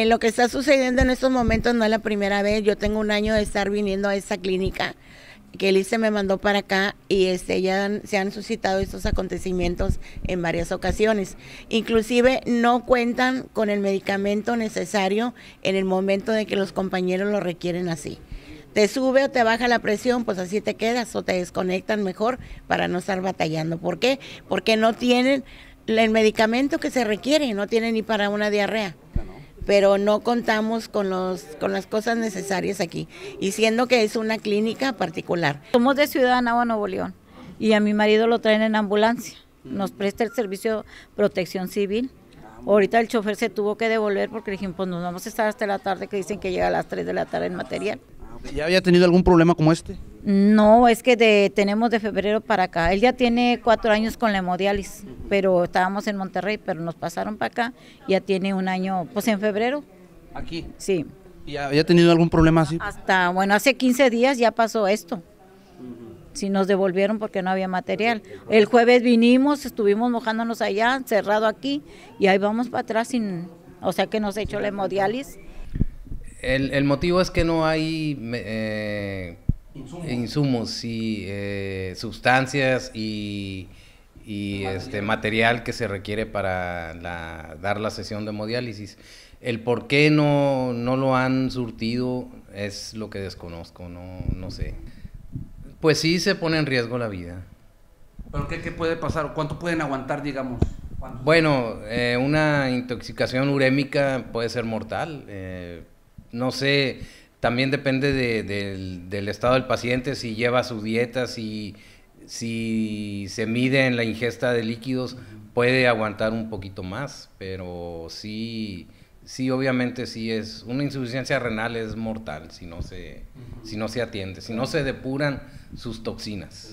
En lo que está sucediendo en estos momentos no es la primera vez. Yo tengo un año de estar viniendo a esta clínica que Elise me mandó para acá y este, ya se han suscitado estos acontecimientos en varias ocasiones. Inclusive no cuentan con el medicamento necesario en el momento de que los compañeros lo requieren así. Te sube o te baja la presión, pues así te quedas o te desconectan mejor para no estar batallando. ¿Por qué? Porque no tienen el medicamento que se requiere, no tienen ni para una diarrea pero no contamos con, los, con las cosas necesarias aquí, y siendo que es una clínica particular. Somos de Ciudad a Nuevo León, y a mi marido lo traen en ambulancia, nos presta el servicio protección civil. Ahorita el chofer se tuvo que devolver porque dijimos, pues nos vamos a estar hasta la tarde, que dicen que llega a las 3 de la tarde el material. ¿Ya había tenido algún problema como este? No, es que de, tenemos de febrero para acá. Él ya tiene cuatro años con la hemodiálisis, pero estábamos en Monterrey, pero nos pasaron para acá. Ya tiene un año, pues en febrero. ¿Aquí? Sí. ¿Y había tenido algún problema así? Hasta, bueno, hace 15 días ya pasó esto. Si nos devolvieron porque no había material. El jueves vinimos, estuvimos mojándonos allá, cerrado aquí, y ahí vamos para atrás sin, o sea que nos echó la hemodiálisis. El, el motivo es que no hay eh, insumos, eh, y sustancias y, material. este material que se requiere para dar la sesión de hemodiálisis. El por qué no, lo han surtido es lo que desconozco, no, sé. Pues sí se pone en riesgo la vida. ¿Pero qué, puede pasar? ¿Cuánto pueden aguantar, digamos? Bueno, eh, una intoxicación urémica puede ser mortal. Eh, no sé, también depende del, estado del paciente, si lleva su dieta, si, se mide en la ingesta de líquidos, puede aguantar un poquito más, pero sí, obviamente sí es, una insuficiencia renal es mortal si no se, si no se atiende, si no se depuran sus toxinas.